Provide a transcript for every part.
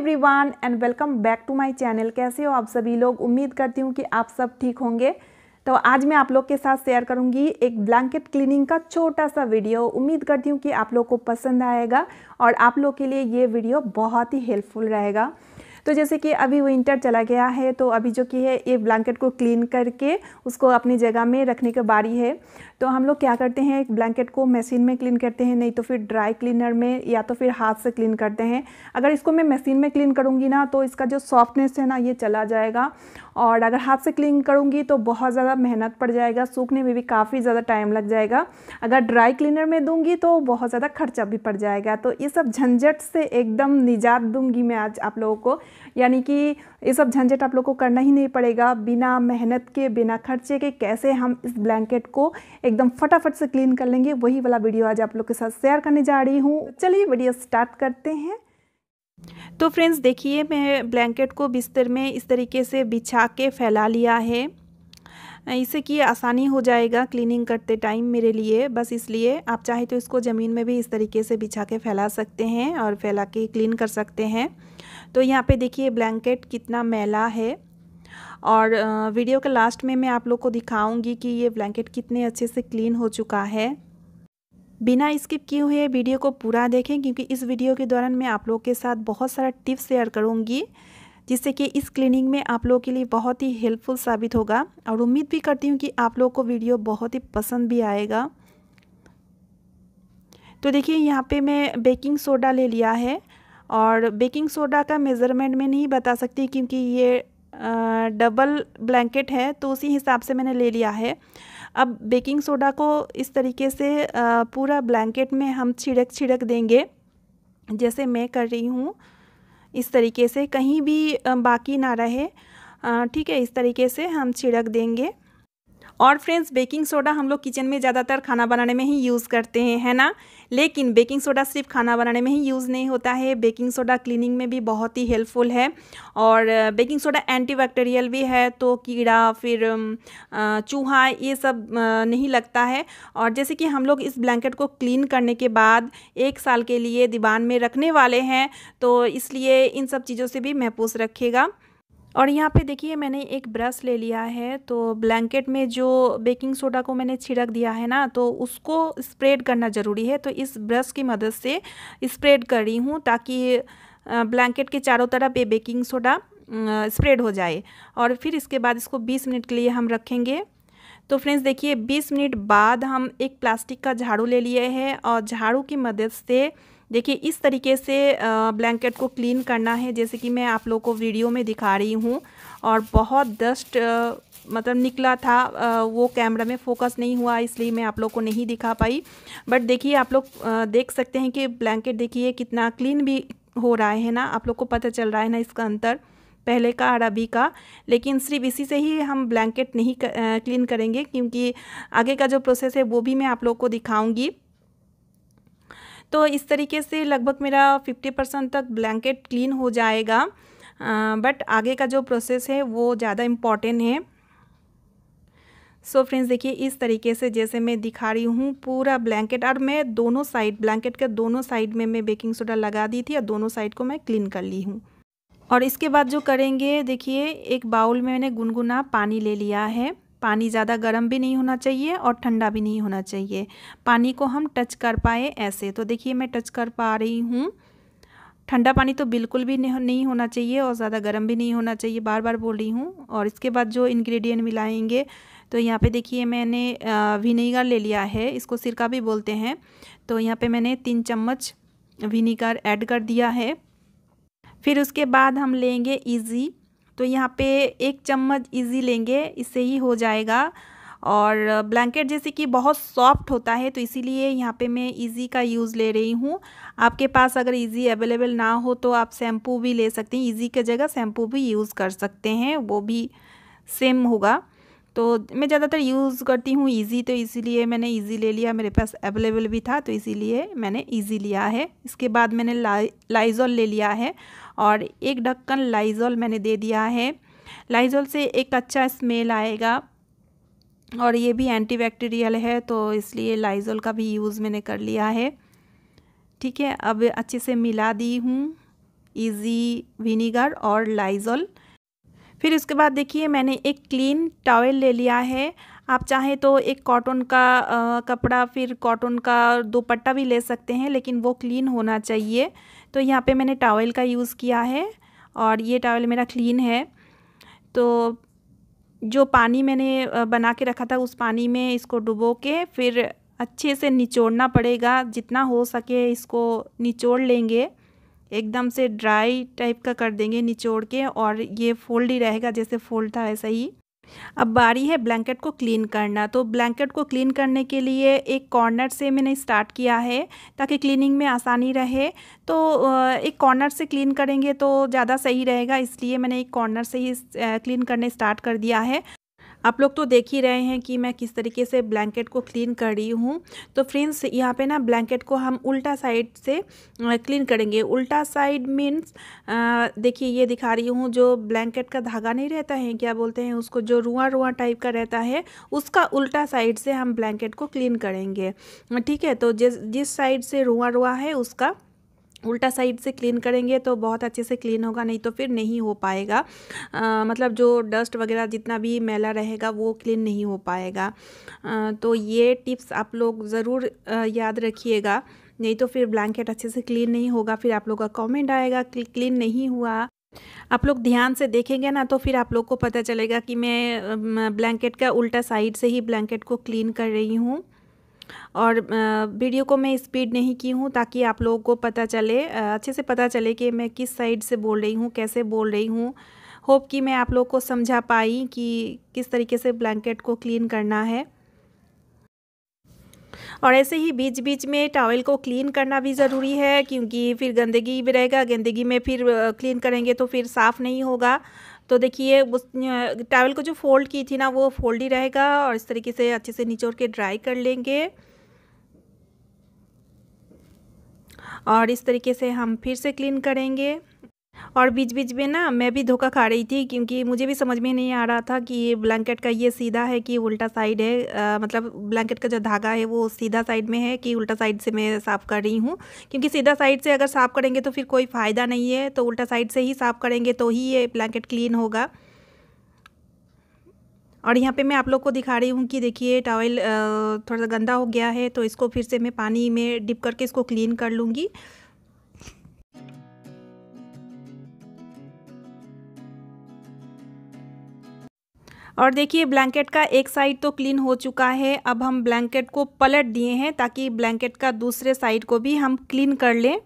everyone and welcome back to my channel कैसे हो आप सभी लोग उम्मीद करती हूँ कि आप सब ठीक होंगे तो आज मैं आप लोग के साथ शेयर करूँगी एक ब्लैंकेट क्लीनिंग का छोटा सा वीडियो उम्मीद करती हूँ कि आप लोग को पसंद आएगा और आप लोग के लिए ये वीडियो बहुत ही हेल्पफुल रहेगा तो जैसे कि अभी विंटर चला गया है तो अभी जो कि है ये ब्लैंकेट को क्लीन करके उसको अपनी जगह में रखने के बारी है तो हम लोग क्या करते हैं ब्लैंकेट को मशीन में क्लीन करते हैं नहीं तो फिर ड्राई क्लीनर में या तो फिर हाथ से क्लीन करते हैं अगर इसको मैं मशीन में क्लीन करूँगी ना तो इसका जो सॉफ्टनेस है ना ये चला जाएगा और अगर हाथ से क्लीन करूँगी तो बहुत ज़्यादा मेहनत पड़ जाएगा सूखने में भी काफ़ी ज़्यादा टाइम लग जाएगा अगर ड्राई क्लीनर में दूँगी तो बहुत ज़्यादा खर्चा भी पड़ जाएगा तो ये सब झंझट से एकदम निजात दूँगी मैं आज आप लोगों को यानी कि ये सब झंझट आप लोग को करना ही नहीं पड़ेगा बिना मेहनत के बिना खर्चे के कैसे हम इस ब्लैंकेट को एकदम फटाफट से क्लीन कर लेंगे वही वाला वीडियो आज आप लोग के साथ शेयर करने जा रही हूँ तो चलिए वीडियो स्टार्ट करते हैं तो फ्रेंड्स देखिए मैं ब्लैंकेट को बिस्तर में इस तरीके से बिछा के फैला लिया है इससे कि आसानी हो जाएगा क्लीनिंग करते टाइम मेरे लिए बस इसलिए आप चाहे तो इसको ज़मीन में भी इस तरीके से बिछा के फैला सकते हैं और फैला के क्लीन कर सकते हैं तो यहाँ पे देखिए ब्लैंकेट कितना मैला है और वीडियो के लास्ट में मैं आप लोग को दिखाऊंगी कि ये ब्लैंकेट कितने अच्छे से क्लीन हो चुका है बिना स्किप किए हुए वीडियो को पूरा देखें क्योंकि इस वीडियो के दौरान मैं आप लोग के साथ बहुत सारा टिप्स शेयर करूँगी जिससे कि इस क्लीनिंग में आप लोगों के लिए बहुत ही हेल्पफुल साबित होगा और उम्मीद भी करती हूँ कि आप लोग को वीडियो बहुत ही पसंद भी आएगा तो देखिए यहाँ पे मैं बेकिंग सोडा ले लिया है और बेकिंग सोडा का मेज़रमेंट मैं नहीं बता सकती क्योंकि ये डबल ब्लैंकेट है तो उसी हिसाब से मैंने ले लिया है अब बेकिंग सोडा को इस तरीके से आ, पूरा ब्लैंकेट में हम छिड़क छिड़क देंगे जैसे मैं कर रही हूँ इस तरीके से कहीं भी बाकी ना रहे ठीक है इस तरीके से हम छिड़क देंगे और फ्रेंड्स बेकिंग सोडा हम लोग किचन में ज़्यादातर खाना बनाने में ही यूज़ करते हैं है ना लेकिन बेकिंग सोडा सिर्फ खाना बनाने में ही यूज़ नहीं होता है बेकिंग सोडा क्लीनिंग में भी बहुत ही हेल्पफुल है और बेकिंग सोडा एंटीबैक्टीरियल भी है तो कीड़ा फिर चूहा ये सब नहीं लगता है और जैसे कि हम लोग इस ब्लैंकेट को क्लीन करने के बाद एक साल के लिए दीवान में रखने वाले हैं तो इसलिए इन सब चीज़ों से भी महफूज रखेगा और यहाँ पे देखिए मैंने एक ब्रश ले लिया है तो ब्लैंकेट में जो बेकिंग सोडा को मैंने छिड़क दिया है ना तो उसको स्प्रेड करना ज़रूरी है तो इस ब्रश की मदद से स्प्रेड कर रही हूँ ताकि ब्लैंकेट के चारों तरफ ये बेकिंग सोडा स्प्रेड हो जाए और फिर इसके बाद इसको 20 मिनट के लिए हम रखेंगे तो फ्रेंड्स देखिए 20 मिनट बाद हम एक प्लास्टिक का झाड़ू ले लिए हैं और झाड़ू की मदद से देखिए इस तरीके से ब्लैंकेट को क्लीन करना है जैसे कि मैं आप लोग को वीडियो में दिखा रही हूँ और बहुत डस्ट मतलब निकला था वो कैमरा में फोकस नहीं हुआ इसलिए मैं आप लोग को नहीं दिखा पाई बट देखिए आप लोग देख सकते हैं कि ब्लैंकेट देखिए कितना क्लीन भी हो रहा है ना आप लोग को पता चल रहा है ना इसका अंतर पहले का और अभी का लेकिन सिर्फ इसी से ही हम ब्लैंकेट नहीं क्लीन करेंगे क्योंकि आगे का जो प्रोसेस है वो भी मैं आप लोग को दिखाऊँगी तो इस तरीके से लगभग मेरा फिफ्टी परसेंट तक ब्लैंकेट क्लीन हो जाएगा बट आगे का जो प्रोसेस है वो ज़्यादा इम्पॉर्टेंट है सो so फ्रेंड्स देखिए इस तरीके से जैसे मैं दिखा रही हूँ पूरा ब्लैंकेट और मैं दोनों साइड ब्लैंकेट के दोनों साइड में मैं बेकिंग सोडा लगा दी थी और दोनों साइड को मैं क्लीन कर ली हूँ और इसके बाद जो करेंगे देखिए एक बाउल में मैंने गुनगुना पानी ले लिया है पानी ज़्यादा गर्म भी नहीं होना चाहिए और ठंडा भी नहीं होना चाहिए पानी को हम टच कर पाए ऐसे तो देखिए मैं टच कर पा रही हूँ ठंडा पानी तो बिल्कुल भी नहीं होना चाहिए और ज़्यादा गर्म भी नहीं होना चाहिए बार बार बोल रही हूँ और इसके बाद जो इन्ग्रीडियंट मिलाएंगे तो यहाँ पे देखिए मैंने विनीगर ले लिया है इसको सिरका भी बोलते हैं तो यहाँ पे मैंने तीन चम्मच विनीगर ऐड कर दिया है फिर उसके बाद हम लेंगे इजी तो यहाँ पे एक चम्मच इजी लेंगे इससे ही हो जाएगा और ब्लैंकेट जैसे कि बहुत सॉफ्ट होता है तो इसीलिए यहाँ पे मैं इजी का यूज़ ले रही हूँ आपके पास अगर इजी अवेलेबल ना हो तो आप शैम्पू भी ले सकते हैं इजी की जगह शैम्पू भी यूज़ कर सकते हैं वो भी सेम होगा तो मैं ज़्यादातर यूज़ करती हूँ इजी तो इसीलिए मैंने इजी ले लिया मेरे पास अवेलेबल भी था तो इसीलिए मैंने इजी लिया है इसके बाद मैंने ला, लाइजॉल ले लिया है और एक ढक्कन लाइजोल मैंने दे दिया है लाइजोल से एक अच्छा स्मेल आएगा और ये भी एंटीबैक्टीरियल है तो इसलिए लाइजोल का भी यूज़ मैंने कर लिया है ठीक है अब अच्छे से मिला दी हूँ ईजी विनीगर और लाइजोल फिर उसके बाद देखिए मैंने एक क्लीन टॉवल ले लिया है आप चाहें तो एक कॉटन का आ, कपड़ा फिर कॉटन का दुपट्टा भी ले सकते हैं लेकिन वो क्लीन होना चाहिए तो यहाँ पे मैंने टावल का यूज़ किया है और ये टावल मेरा क्लीन है तो जो पानी मैंने बना के रखा था उस पानी में इसको डुबो के फिर अच्छे से निचोड़ना पड़ेगा जितना हो सके इसको निचोड़ लेंगे एकदम से ड्राई टाइप का कर देंगे निचोड़ के और ये फोल्ड ही रहेगा जैसे फोल्ड था वैसा ही अब बारी है ब्लैंकेट को क्लीन करना तो ब्लैंकेट को क्लीन करने के लिए एक कॉर्नर से मैंने स्टार्ट किया है ताकि क्लीनिंग में आसानी रहे तो एक कॉर्नर से क्लीन करेंगे तो ज़्यादा सही रहेगा इसलिए मैंने एक कॉर्नर से ही क्लीन करने स्टार्ट कर दिया है आप लोग तो देख ही रहे हैं कि मैं किस तरीके से ब्लैंकेट को क्लीन कर रही हूँ तो फ्रेंड्स यहाँ पे ना ब्लैंकेट को हम उल्टा साइड से क्लीन करेंगे उल्टा साइड मीन्स देखिए ये दिखा रही हूँ जो ब्लैंकेट का धागा नहीं रहता है क्या बोलते हैं उसको जो रुआ रुआ टाइप का रहता है उसका उल्टा साइड से हम ब्लैंकेट को क्लीन करेंगे ठीक है तो जिस जिस साइड से रुआ रुआ है उसका उल्टा साइड से क्लीन करेंगे तो बहुत अच्छे से क्लीन होगा नहीं तो फिर नहीं हो पाएगा आ, मतलब जो डस्ट वगैरह जितना भी मैला रहेगा वो क्लीन नहीं हो पाएगा आ, तो ये टिप्स आप लोग ज़रूर याद रखिएगा नहीं तो फिर ब्लैंकेट अच्छे से क्लीन नहीं होगा फिर आप लोग का कमेंट आएगा क्लीन नहीं हुआ आप लोग ध्यान से देखेंगे ना तो फिर आप लोग को पता चलेगा कि मैं ब्लैंकेट का उल्टा साइड से ही ब्लैंकेट को क्लीन कर रही हूँ और वीडियो को मैं स्पीड नहीं की हूँ ताकि आप लोगों को पता चले अच्छे से पता चले कि मैं किस साइड से बोल रही हूँ कैसे बोल रही हूँ होप कि मैं आप लोग को समझा पाई कि किस तरीके से ब्लैंकेट को क्लीन करना है और ऐसे ही बीच बीच में टॉवल को क्लीन करना भी ज़रूरी है क्योंकि फिर गंदगी भी रहेगा गंदगी में फिर क्लीन करेंगे तो फिर साफ़ नहीं होगा तो देखिए उस टावल को जो फोल्ड की थी ना वो फोल्ड ही रहेगा और इस तरीके से अच्छे से निचोड़ के ड्राई कर लेंगे और इस तरीके से हम फिर से क्लीन करेंगे और बीच बीच में ना मैं भी धोखा खा रही थी क्योंकि मुझे भी समझ में नहीं आ रहा था कि ये ब्लैंकेट का ये सीधा है कि उल्टा साइड है आ, मतलब ब्लैंकेट का जो धागा है वो सीधा साइड में है कि उल्टा साइड से मैं साफ़ कर रही हूँ क्योंकि सीधा साइड से अगर साफ़ करेंगे तो फिर कोई फ़ायदा नहीं है तो उल्टा साइड से ही साफ़ करेंगे तो ही ये ब्लैंकेट क्लीन होगा और यहाँ पे मैं आप लोग को दिखा रही हूँ कि देखिए टॉवल थोड़ा सा गंदा हो गया है तो इसको फिर से मैं पानी में डिप करके इसको क्लीन कर लूँगी और देखिए ब्लैंकेट का एक साइड तो क्लीन हो चुका है अब हम ब्लैंकेट को पलट दिए हैं ताकि ब्लैंकेट का दूसरे साइड को भी हम क्लीन कर लें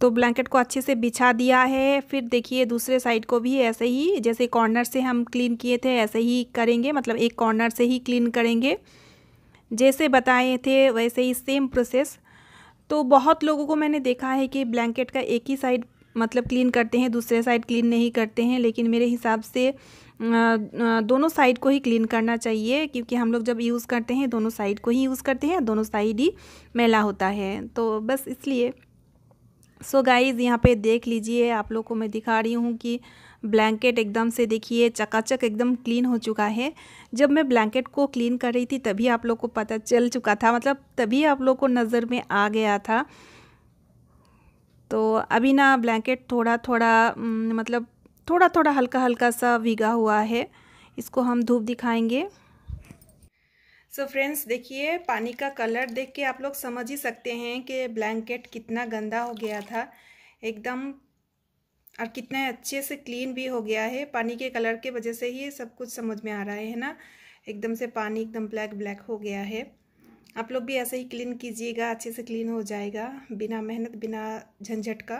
तो ब्लैंकेट को अच्छे से बिछा दिया है फिर देखिए दूसरे साइड को भी ऐसे ही जैसे कॉर्नर से हम क्लीन किए थे ऐसे ही करेंगे मतलब एक कॉर्नर से ही क्लीन करेंगे जैसे बताए थे वैसे ही सेम प्रोसेस तो बहुत लोगों को मैंने देखा है कि ब्लैंकेट का एक ही साइड मतलब क्लीन करते हैं दूसरे साइड क्लीन नहीं करते हैं लेकिन मेरे हिसाब से दोनों साइड को ही क्लीन करना चाहिए क्योंकि हम लोग जब यूज़ करते हैं दोनों साइड को ही यूज़ करते हैं दोनों साइड ही मैला होता है तो बस इसलिए सो गाइज़ यहाँ पे देख लीजिए आप लोग को मैं दिखा रही हूँ कि ब्लैंकेट एकदम से देखिए चकाचक एकदम क्लीन हो चुका है जब मैं ब्लैंकेट को क्लीन कर रही थी तभी आप लोग को पता चल चुका था मतलब तभी आप लोग को नज़र में आ गया था तो अभी ना ब्लैंकेट थोड़ा थोड़ा मतलब थोड़ा थोड़ा हल्का हल्का सा भीगा हुआ है इसको हम धूप दिखाएंगे सो फ्रेंड्स देखिए पानी का कलर देख के आप लोग समझ ही सकते हैं कि ब्लैंकेट कितना गंदा हो गया था एकदम और कितने अच्छे से क्लीन भी हो गया है पानी के कलर के वजह से ही सब कुछ समझ में आ रहा है ना एकदम से पानी एकदम ब्लैक ब्लैक हो गया है आप लोग भी ऐसे ही क्लीन कीजिएगा अच्छे से क्लीन हो जाएगा बिना मेहनत बिना झंझट का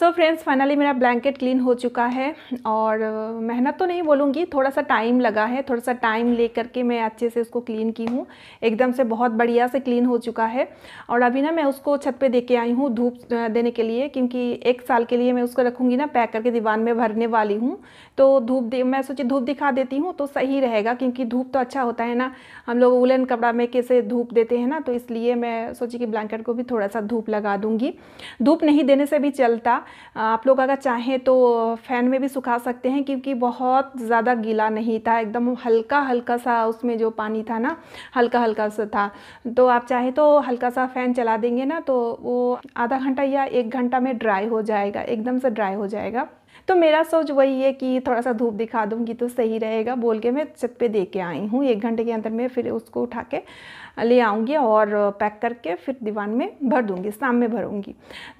सो फ्रेंड्स फाइनली मेरा ब्लैंकेट क्लीन हो चुका है और मेहनत तो नहीं बोलूँगी थोड़ा सा टाइम लगा है थोड़ा सा टाइम ले करके मैं अच्छे से उसको क्लीन की हूँ एकदम से बहुत बढ़िया से क्लीन हो चुका है और अभी ना मैं उसको छत पे दे के आई हूँ धूप देने के लिए क्योंकि एक साल के लिए मैं उसको रखूँगी ना पैक करके दीवान में भरने वाली हूँ तो धूप मैं सोची धूप दिखा देती हूँ तो सही रहेगा क्योंकि धूप तो अच्छा होता है ना हम लोग उलन कपड़ा में कैसे धूप देते हैं ना तो इसलिए मैं सोची कि ब्लैंकेट को भी थोड़ा सा धूप लगा दूँगी धूप नहीं देने से भी चलता सकता आप लोग अगर चाहें तो फ़ैन में भी सुखा सकते हैं क्योंकि बहुत ज़्यादा गीला नहीं था एकदम हल्का हल्का सा उसमें जो पानी था ना हल्का हल्का सा था तो आप चाहें तो हल्का सा फ़ैन चला देंगे ना तो वो आधा घंटा या एक घंटा में ड्राई हो जाएगा एकदम से ड्राई हो जाएगा तो मेरा सोच वही है कि थोड़ा सा धूप दिखा दूँगी तो सही रहेगा बोल के मैं छत पे दे के आई हूँ एक घंटे के अंदर में फिर उसको उठा के ले आऊँगी और पैक करके फिर दीवान में भर दूँगी शाम में भरूँगी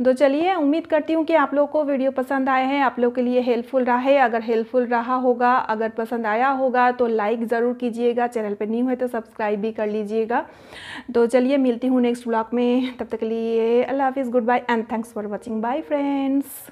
तो चलिए उम्मीद करती हूँ कि आप लोगों को वीडियो पसंद आए हैं आप लोग के लिए हेल्पफुल रहा है अगर हेल्पफुल रहा होगा अगर पसंद आया होगा तो लाइक ज़रूर कीजिएगा चैनल पर नहीं हुए तो सब्सक्राइब भी कर लीजिएगा तो चलिए मिलती हूँ नेक्स्ट ब्लॉग में तब तक के लिए अल्लाह हाफिज़ goodbye and thanks for watching bye friends